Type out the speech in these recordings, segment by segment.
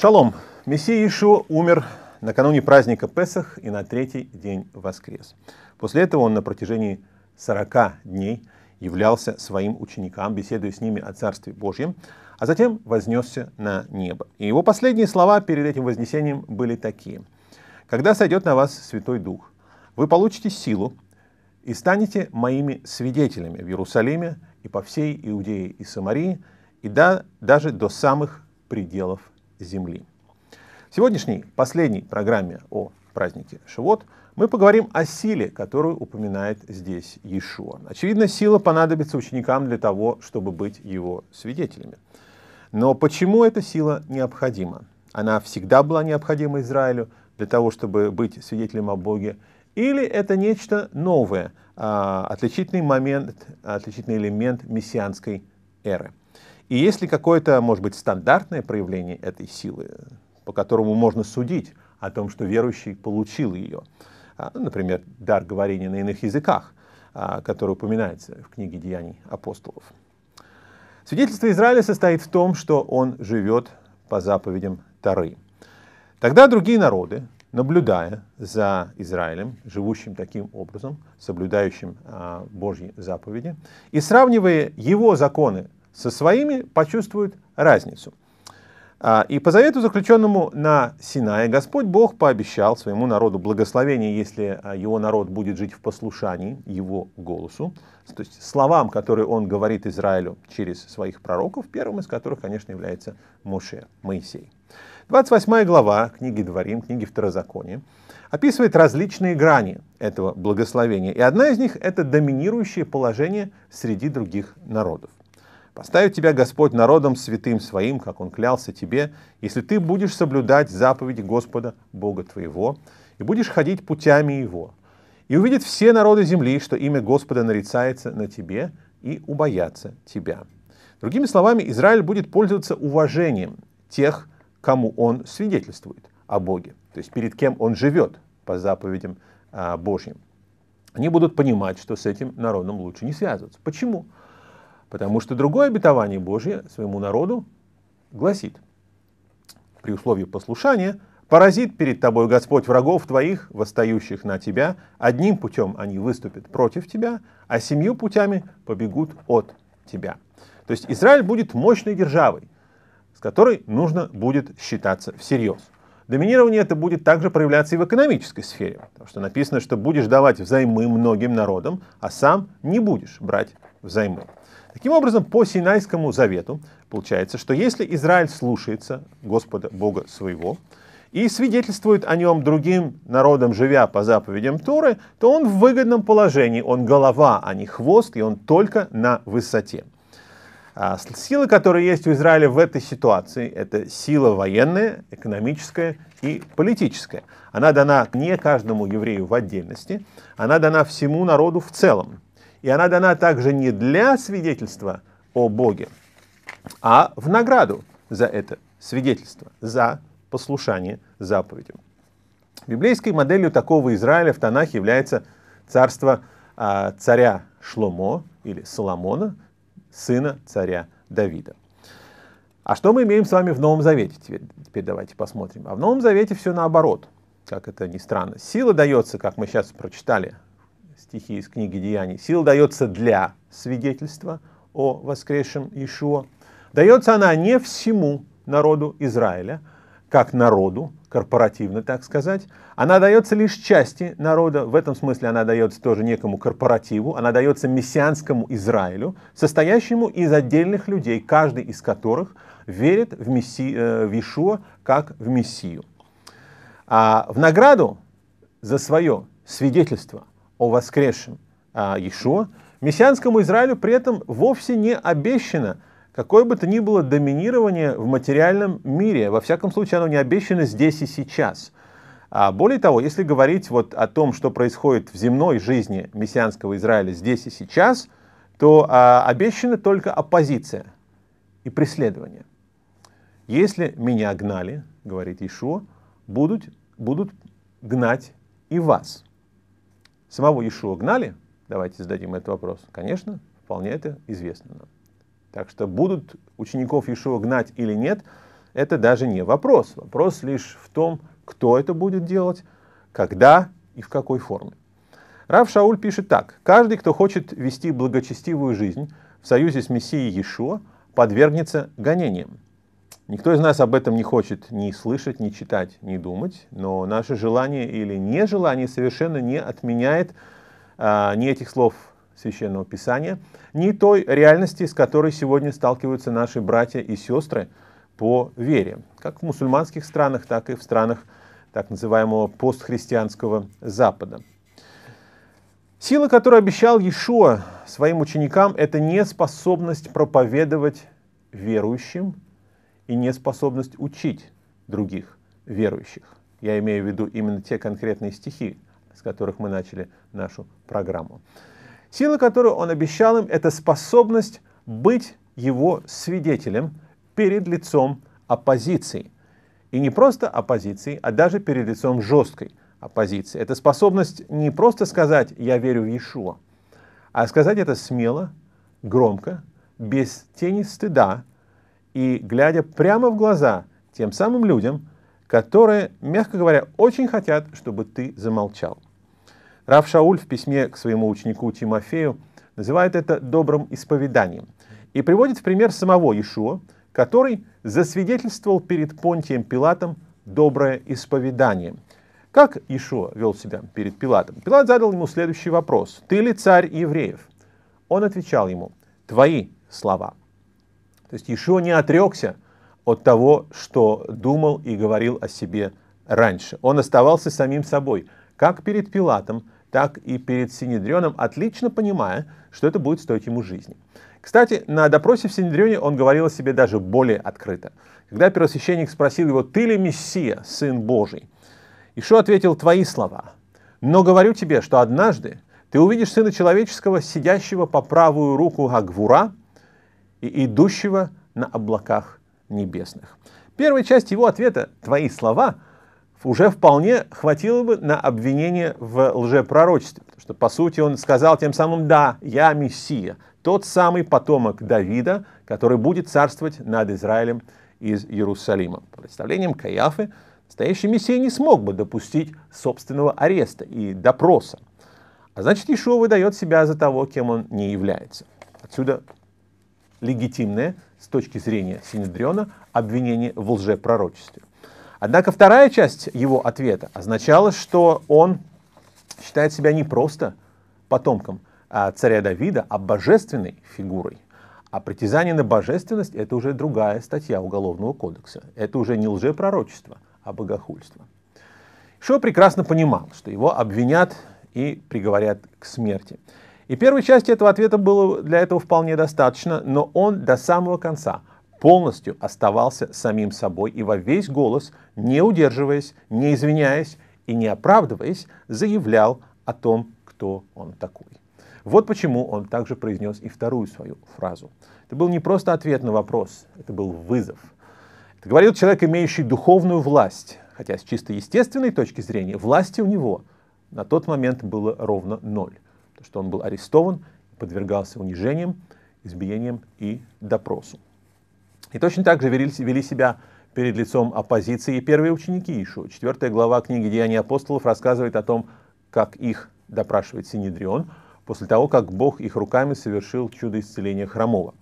Шалом! Мессия Ишуа умер накануне праздника Песах и на третий день воскрес. После этого он на протяжении 40 дней являлся своим ученикам, беседуя с ними о Царстве Божьем, а затем вознесся на небо. И его последние слова перед этим вознесением были такие. «Когда сойдет на вас Святой Дух, вы получите силу и станете моими свидетелями в Иерусалиме и по всей Иудее и Самарии, и да, даже до самых пределов Земли. В сегодняшней, последней программе о празднике Шивот мы поговорим о силе, которую упоминает здесь Иешуа. Очевидно, сила понадобится ученикам для того, чтобы быть его свидетелями. Но почему эта сила необходима? Она всегда была необходима Израилю для того, чтобы быть свидетелем о Боге, или это нечто новое, а, отличительный момент, отличительный элемент мессианской эры? И есть ли какое-то, может быть, стандартное проявление этой силы, по которому можно судить о том, что верующий получил ее? А, ну, например, дар говорения на иных языках, а, который упоминается в книге «Деяний апостолов». Свидетельство Израиля состоит в том, что он живет по заповедям Тары. Тогда другие народы, наблюдая за Израилем, живущим таким образом, соблюдающим а, Божьи заповеди, и сравнивая его законы со своими почувствуют разницу. А, и по завету заключенному на Синае Господь Бог пообещал своему народу благословение, если а, его народ будет жить в послушании его голосу, то есть словам, которые он говорит Израилю через своих пророков, первым из которых, конечно, является Моше, Моисей. 28 глава книги Дворим, книги Второзакония, описывает различные грани этого благословения, и одна из них – это доминирующее положение среди других народов. Поставит тебя Господь народом святым своим, как Он клялся тебе, если ты будешь соблюдать заповеди Господа, Бога твоего, и будешь ходить путями Его. И увидят все народы земли, что имя Господа нарицается на тебе, и убоятся тебя». Другими словами, Израиль будет пользоваться уважением тех, кому он свидетельствует о Боге, то есть перед кем он живет по заповедям а, Божьим. Они будут понимать, что с этим народом лучше не связываться. Почему? Потому что другое обетование Божье своему народу гласит, при условии послушания, «Поразит перед тобой Господь врагов твоих, восстающих на тебя, одним путем они выступят против тебя, а семью путями побегут от тебя». То есть Израиль будет мощной державой, с которой нужно будет считаться всерьез. Доминирование это будет также проявляться и в экономической сфере, потому что написано, что будешь давать взаймы многим народам, а сам не будешь брать взаймы. Таким образом, по Синайскому завету получается, что если Израиль слушается Господа Бога своего и свидетельствует о нем другим народам, живя по заповедям Торы, то он в выгодном положении, он голова, а не хвост, и он только на высоте. А силы, которые есть у Израиля в этой ситуации, это сила военная, экономическая и политическая. Она дана не каждому еврею в отдельности, она дана всему народу в целом. И она дана также не для свидетельства о Боге, а в награду за это свидетельство, за послушание заповедям. Библейской моделью такого Израиля в Танах является царство а, царя Шломо или Соломона, сына царя Давида. А что мы имеем с вами в Новом Завете? Теперь, теперь давайте посмотрим. А в Новом Завете все наоборот, как это ни странно. Сила дается, как мы сейчас прочитали, стихи из книги «Деяний». Сила дается для свидетельства о воскресшем Иешуа. Дается она не всему народу Израиля, как народу, корпоративно, так сказать. Она дается лишь части народа, в этом смысле она дается тоже некому корпоративу, она дается мессианскому Израилю, состоящему из отдельных людей, каждый из которых верит в, месси, э, в Ишуа как в Мессию. А в награду за свое свидетельство о воскресшем а, Иешуа, мессианскому Израилю при этом вовсе не обещано какое бы то ни было доминирование в материальном мире. Во всяком случае, оно не обещано здесь и сейчас. А более того, если говорить вот о том, что происходит в земной жизни мессианского Израиля здесь и сейчас, то а, обещана только оппозиция и преследование. Если меня гнали, говорит Ишуа, будут, будут гнать и вас – Самого Иешуа гнали? Давайте зададим этот вопрос. Конечно, вполне это известно нам. Так что будут учеников Иешуа гнать или нет, это даже не вопрос. Вопрос лишь в том, кто это будет делать, когда и в какой форме. Рав Шауль пишет так. «Каждый, кто хочет вести благочестивую жизнь в союзе с Мессией Иешуа, подвергнется гонениям. Никто из нас об этом не хочет ни слышать, ни читать, ни думать, но наше желание или нежелание совершенно не отменяет а, ни этих слов Священного Писания, ни той реальности, с которой сегодня сталкиваются наши братья и сестры по вере, как в мусульманских странах, так и в странах так называемого постхристианского Запада. Сила, которую обещал Иешуа своим ученикам, это не способность проповедовать верующим, и неспособность учить других верующих. Я имею в виду именно те конкретные стихи, с которых мы начали нашу программу. Сила, которую он обещал им, это способность быть его свидетелем перед лицом оппозиции. И не просто оппозиции, а даже перед лицом жесткой оппозиции. Это способность не просто сказать «я верю в Иешуа», а сказать это смело, громко, без тени стыда и глядя прямо в глаза тем самым людям, которые, мягко говоря, очень хотят, чтобы ты замолчал. Рав Шауль в письме к своему ученику Тимофею называет это добрым исповеданием и приводит в пример самого Иешуа, который засвидетельствовал перед Понтием Пилатом доброе исповедание. Как Иешуа вел себя перед Пилатом? Пилат задал ему следующий вопрос. «Ты ли царь евреев?» Он отвечал ему, «Твои слова». То есть Ишуа не отрекся от того, что думал и говорил о себе раньше. Он оставался самим собой, как перед Пилатом, так и перед Синедрионом, отлично понимая, что это будет стоить ему жизни. Кстати, на допросе в Синедрионе он говорил о себе даже более открыто. Когда первосвященник спросил его, «Ты ли Мессия, Сын Божий?» Ишо ответил, «Твои слова. Но говорю тебе, что однажды ты увидишь Сына Человеческого, сидящего по правую руку Агвура и идущего на облаках небесных. Первая часть его ответа, твои слова, уже вполне хватило бы на обвинение в лжепророчестве. Потому что, по сути, он сказал тем самым, да, я Мессия, тот самый потомок Давида, который будет царствовать над Израилем из Иерусалима. По представлениям Каиафы, настоящий Мессия не смог бы допустить собственного ареста и допроса. А значит, Ишуа выдает себя за того, кем он не является. Отсюда легитимное с точки зрения Синедриона обвинение в лжепророчестве. Однако вторая часть его ответа означала, что он считает себя не просто потомком а царя Давида, а божественной фигурой. А притязание на божественность – это уже другая статья Уголовного кодекса. Это уже не лжепророчество, а богохульство. Шо прекрасно понимал, что его обвинят и приговорят к смерти. И первой части этого ответа было для этого вполне достаточно, но он до самого конца полностью оставался самим собой и во весь голос, не удерживаясь, не извиняясь и не оправдываясь, заявлял о том, кто он такой. Вот почему он также произнес и вторую свою фразу. Это был не просто ответ на вопрос, это был вызов. Это говорил человек, имеющий духовную власть, хотя с чисто естественной точки зрения власти у него на тот момент было ровно ноль что он был арестован, подвергался унижениям, избиениям и допросу. И точно так же вели, вели себя перед лицом оппозиции и первые ученики Ишуа. Четвертая глава книги «Деяния апостолов» рассказывает о том, как их допрашивает Синедрион, после того, как Бог их руками совершил чудо исцеления хромого.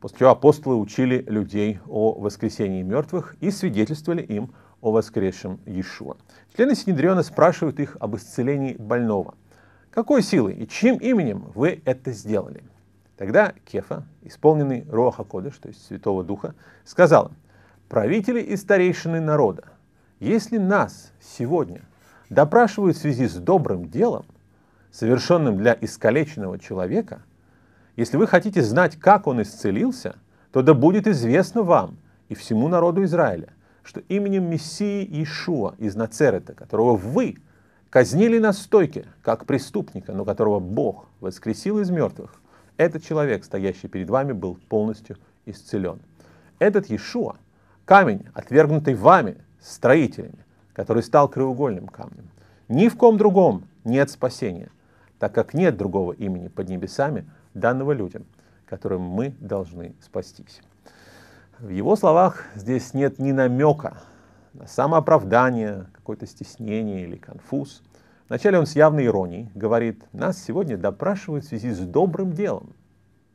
После чего апостолы учили людей о воскресении мертвых и свидетельствовали им о воскресшем Иешуа. Члены Синедриона спрашивают их об исцелении больного. Какой силой и чьим именем вы это сделали? Тогда Кефа, исполненный Роха Кодыш, то есть Святого Духа, сказал им, правители и старейшины народа, если нас сегодня допрашивают в связи с добрым делом, совершенным для искалеченного человека, если вы хотите знать, как он исцелился, то да будет известно вам и всему народу Израиля, что именем Мессии Иешуа из Нацерета, которого вы – Казнили на стойке, как преступника, но которого Бог воскресил из мертвых. Этот человек, стоящий перед вами, был полностью исцелен. Этот Иешуа – камень, отвергнутый вами, строителями, который стал краеугольным камнем. Ни в ком другом нет спасения, так как нет другого имени под небесами, данного людям, которым мы должны спастись. В его словах здесь нет ни намека самооправдание, какое-то стеснение или конфуз. Вначале он с явной иронией говорит, нас сегодня допрашивают в связи с добрым делом.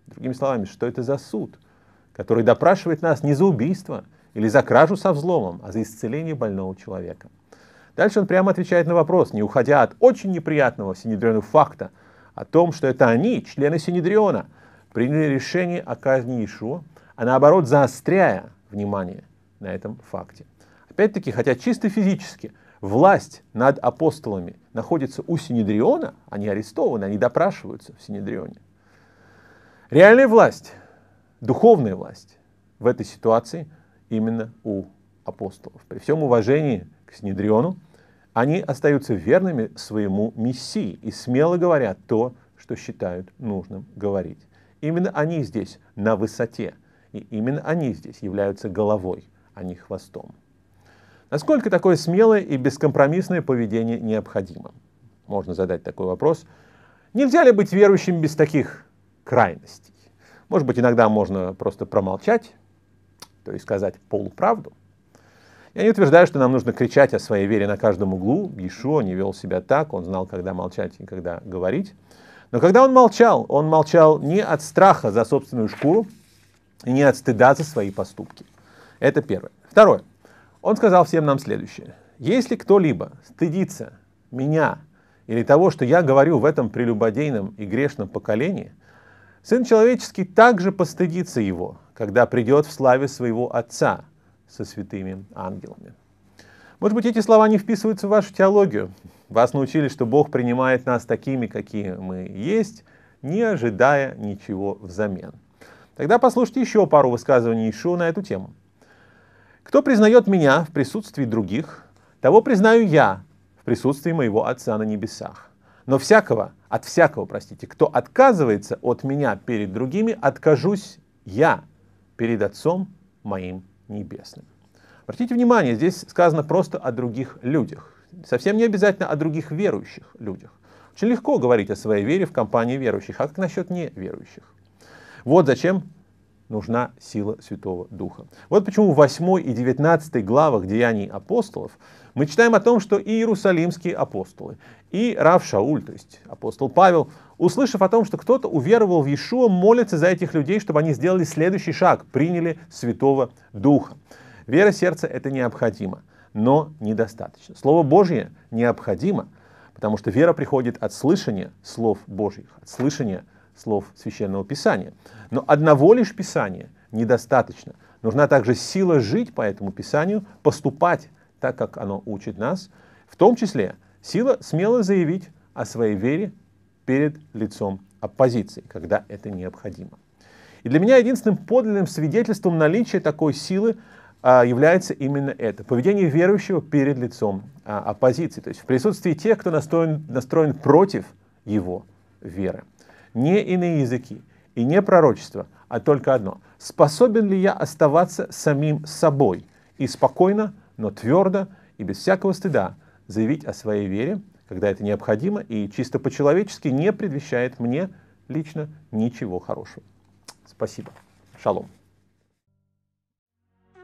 Другими словами, что это за суд, который допрашивает нас не за убийство или за кражу со взломом, а за исцеление больного человека. Дальше он прямо отвечает на вопрос, не уходя от очень неприятного Синедриону факта о том, что это они, члены Синедриона, приняли решение о казни Иешуа, а наоборот заостряя внимание на этом факте. Опять-таки, хотя чисто физически власть над апостолами находится у Синедриона, они арестованы, они допрашиваются в Синедрионе. Реальная власть, духовная власть в этой ситуации именно у апостолов. При всем уважении к Синедриону, они остаются верными своему Мессии и смело говорят то, что считают нужным говорить. Именно они здесь на высоте, и именно они здесь являются головой, а не хвостом. Насколько такое смелое и бескомпромиссное поведение необходимо? Можно задать такой вопрос. Нельзя ли быть верующим без таких крайностей? Может быть, иногда можно просто промолчать, то есть сказать полуправду. Я не утверждаю, что нам нужно кричать о своей вере на каждом углу. Ишуа не вел себя так, он знал, когда молчать и когда говорить. Но когда он молчал, он молчал не от страха за собственную шкуру и не от стыда за свои поступки. Это первое. Второе. Он сказал всем нам следующее. Если кто-либо стыдится меня или того, что я говорю в этом прелюбодейном и грешном поколении, Сын Человеческий также постыдится его, когда придет в славе своего Отца со святыми ангелами. Может быть, эти слова не вписываются в вашу теологию. Вас научили, что Бог принимает нас такими, какие мы есть, не ожидая ничего взамен. Тогда послушайте еще пару высказываний Ишуа на эту тему. Кто признает меня в присутствии других, того признаю я в присутствии моего Отца на небесах. Но всякого, от всякого, простите, кто отказывается от меня перед другими, откажусь я перед Отцом моим небесным. Обратите внимание, здесь сказано просто о других людях. Совсем не обязательно о других верующих людях. Очень легко говорить о своей вере в компании верующих, а как насчет неверующих? Вот зачем нужна сила Святого Духа. Вот почему в 8 и 19 главах Деяний апостолов мы читаем о том, что и иерусалимские апостолы, и Рав Шауль, то есть апостол Павел, услышав о том, что кто-то уверовал в Иешуа, молятся за этих людей, чтобы они сделали следующий шаг, приняли Святого Духа. Вера сердца – это необходимо, но недостаточно. Слово Божье необходимо, потому что вера приходит от слышания слов Божьих, от слышания слов Священного Писания. Но одного лишь Писания недостаточно. Нужна также сила жить по этому Писанию, поступать так, как оно учит нас, в том числе сила смело заявить о своей вере перед лицом оппозиции, когда это необходимо. И для меня единственным подлинным свидетельством наличия такой силы а, является именно это. Поведение верующего перед лицом а, оппозиции, то есть в присутствии тех, кто настроен, настроен против его веры не иные языки и не пророчество, а только одно. Способен ли я оставаться самим собой и спокойно, но твердо и без всякого стыда заявить о своей вере, когда это необходимо и чисто по-человечески не предвещает мне лично ничего хорошего. Спасибо. Шалом.